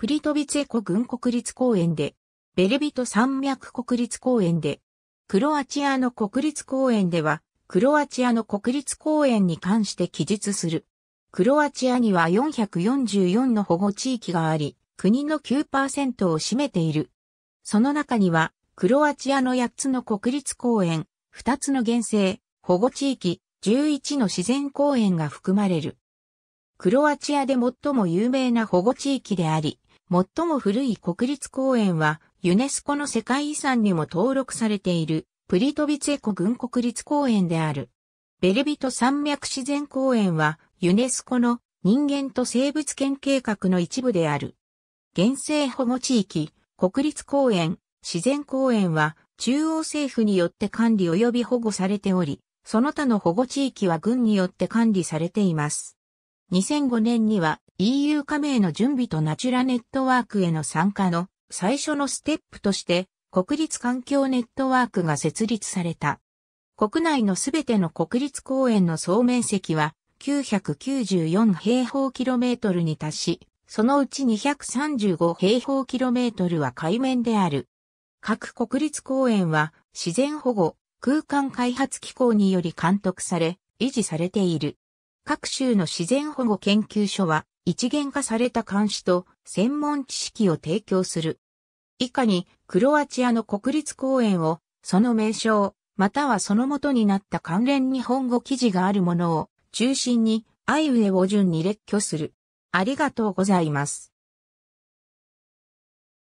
プリトビツェコ軍国立公園で、ベルビト山脈国立公園で、クロアチアの国立公園では、クロアチアの国立公園に関して記述する。クロアチアには444の保護地域があり、国の9%を占めている。その中には、クロアチアの8つの国立公園、2つの原生、保護地域、11の自然公園が含まれる。クロアチアで最も有名な保護地域であり、最も古い国立公園は、ユネスコの世界遺産にも登録されている、プリトビツェコ軍国立公園である。ベルビト山脈自然公園は、ユネスコの人間と生物圏計画の一部である。原生保護地域、国立公園、自然公園は、中央政府によって管理及び保護されており、その他の保護地域は軍によって管理されています。2005年には EU 加盟の準備とナチュラネットワークへの参加の最初のステップとして国立環境ネットワークが設立された。国内のすべての国立公園の総面積は994平方キロメートルに達し、そのうち235平方キロメートルは海面である。各国立公園は自然保護、空間開発機構により監督され、維持されている。各州の自然保護研究所は一元化された監視と専門知識を提供する。以下に、クロアチアの国立公園を、その名称、またはその元になった関連日本語記事があるものを、中心に、イウェイを順に列挙する。ありがとうございます。